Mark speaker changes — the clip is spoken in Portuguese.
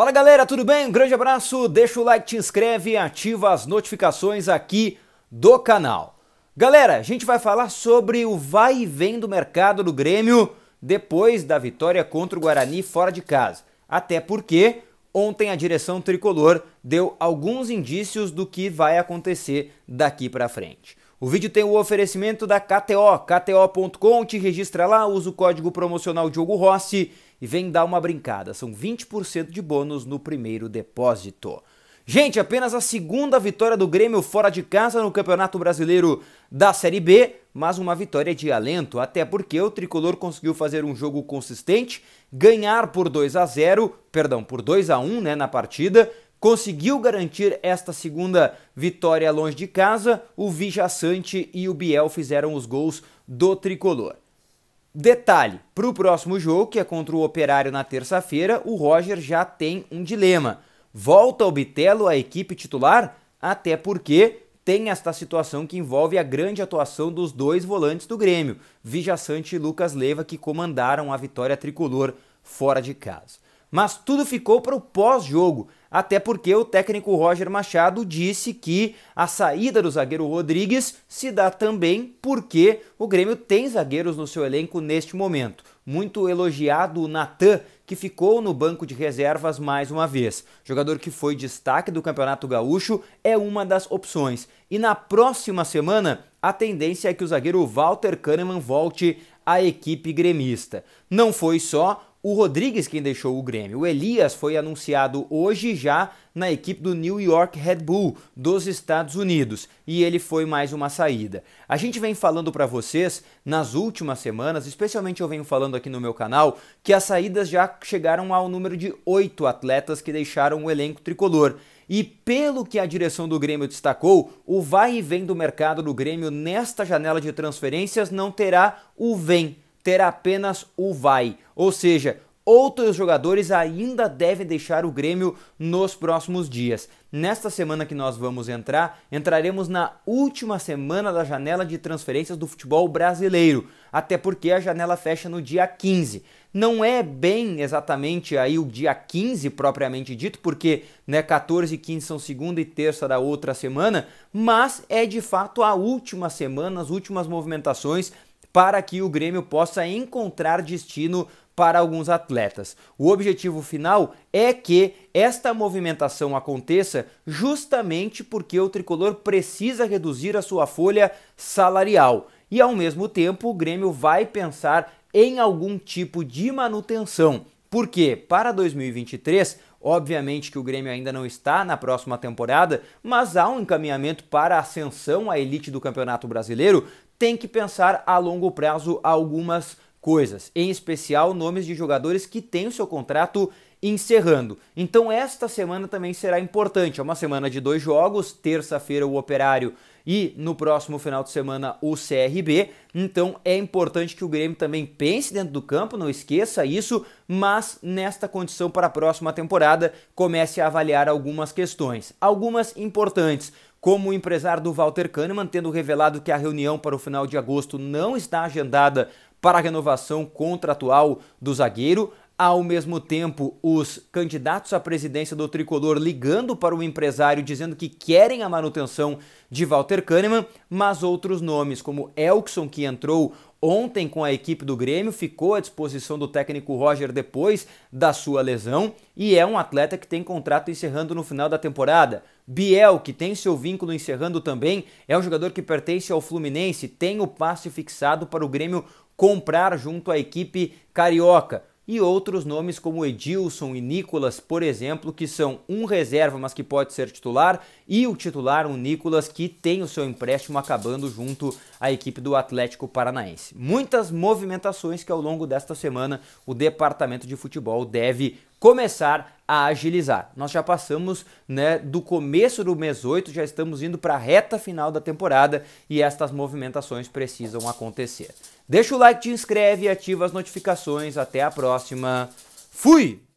Speaker 1: Fala galera, tudo bem? Um grande abraço, deixa o like, te inscreve e ativa as notificações aqui do canal. Galera, a gente vai falar sobre o vai e vem do mercado do Grêmio depois da vitória contra o Guarani fora de casa. Até porque ontem a direção tricolor deu alguns indícios do que vai acontecer daqui para frente. O vídeo tem o oferecimento da KTO, kto.com, te registra lá, usa o código promocional Diogo Rossi e vem dar uma brincada. São 20% de bônus no primeiro depósito. Gente, apenas a segunda vitória do Grêmio fora de casa no Campeonato Brasileiro da Série B, mas uma vitória de alento, até porque o tricolor conseguiu fazer um jogo consistente, ganhar por 2 a 0, perdão, por 2 a 1, né, na partida, conseguiu garantir esta segunda vitória longe de casa. O Sante e o Biel fizeram os gols do tricolor. Detalhe: para o próximo jogo, que é contra o Operário na terça-feira, o Roger já tem um dilema. Volta o Bitelo à equipe titular? Até porque tem esta situação que envolve a grande atuação dos dois volantes do Grêmio, Sante e Lucas Leva que comandaram a vitória tricolor fora de casa. Mas tudo ficou para o pós-jogo, até porque o técnico Roger Machado disse que a saída do zagueiro Rodrigues se dá também porque o Grêmio tem zagueiros no seu elenco neste momento. Muito elogiado o Natan, que ficou no banco de reservas mais uma vez. Jogador que foi destaque do Campeonato Gaúcho é uma das opções. E na próxima semana, a tendência é que o zagueiro Walter Kahneman volte à equipe gremista. Não foi só o Rodrigues quem deixou o Grêmio. O Elias foi anunciado hoje já na equipe do New York Red Bull dos Estados Unidos e ele foi mais uma saída. A gente vem falando para vocês nas últimas semanas, especialmente eu venho falando aqui no meu canal, que as saídas já chegaram ao número de oito atletas que deixaram o elenco tricolor. E pelo que a direção do Grêmio destacou, o vai e vem do mercado do Grêmio nesta janela de transferências não terá o vem ter apenas o vai, ou seja, outros jogadores ainda devem deixar o Grêmio nos próximos dias. Nesta semana que nós vamos entrar, entraremos na última semana da janela de transferências do futebol brasileiro, até porque a janela fecha no dia 15. Não é bem exatamente aí o dia 15 propriamente dito, porque né, 14 e 15 são segunda e terça da outra semana, mas é de fato a última semana, as últimas movimentações para que o Grêmio possa encontrar destino para alguns atletas. O objetivo final é que esta movimentação aconteça justamente porque o tricolor precisa reduzir a sua folha salarial. E ao mesmo tempo, o Grêmio vai pensar em algum tipo de manutenção, porque para 2023 Obviamente que o Grêmio ainda não está na próxima temporada, mas há um encaminhamento para a ascensão à elite do Campeonato Brasileiro. Tem que pensar a longo prazo algumas coisas, em especial nomes de jogadores que têm o seu contrato encerrando. Então esta semana também será importante, é uma semana de dois jogos, terça-feira o Operário e no próximo final de semana o CRB. Então é importante que o Grêmio também pense dentro do campo, não esqueça isso, mas nesta condição para a próxima temporada comece a avaliar algumas questões, algumas importantes. Como o empresário do Walter Kahneman, tendo revelado que a reunião para o final de agosto não está agendada para a renovação contratual do zagueiro, ao mesmo tempo, os candidatos à presidência do tricolor ligando para o empresário dizendo que querem a manutenção de Walter Kahneman, mas outros nomes, como Elkson, que entrou ontem com a equipe do Grêmio, ficou à disposição do técnico Roger depois da sua lesão e é um atleta que tem contrato encerrando no final da temporada. Biel, que tem seu vínculo encerrando também, é um jogador que pertence ao Fluminense, tem o passe fixado para o Grêmio comprar junto à equipe carioca e outros nomes como Edilson e Nicolas, por exemplo, que são um reserva, mas que pode ser titular, e o titular, o Nicolas, que tem o seu empréstimo acabando junto à equipe do Atlético Paranaense. Muitas movimentações que ao longo desta semana o departamento de futebol deve começar a agilizar. Nós já passamos né, do começo do mês 8, já estamos indo para a reta final da temporada e estas movimentações precisam acontecer. Deixa o like, te inscreve e ativa as notificações. Até a próxima. Fui!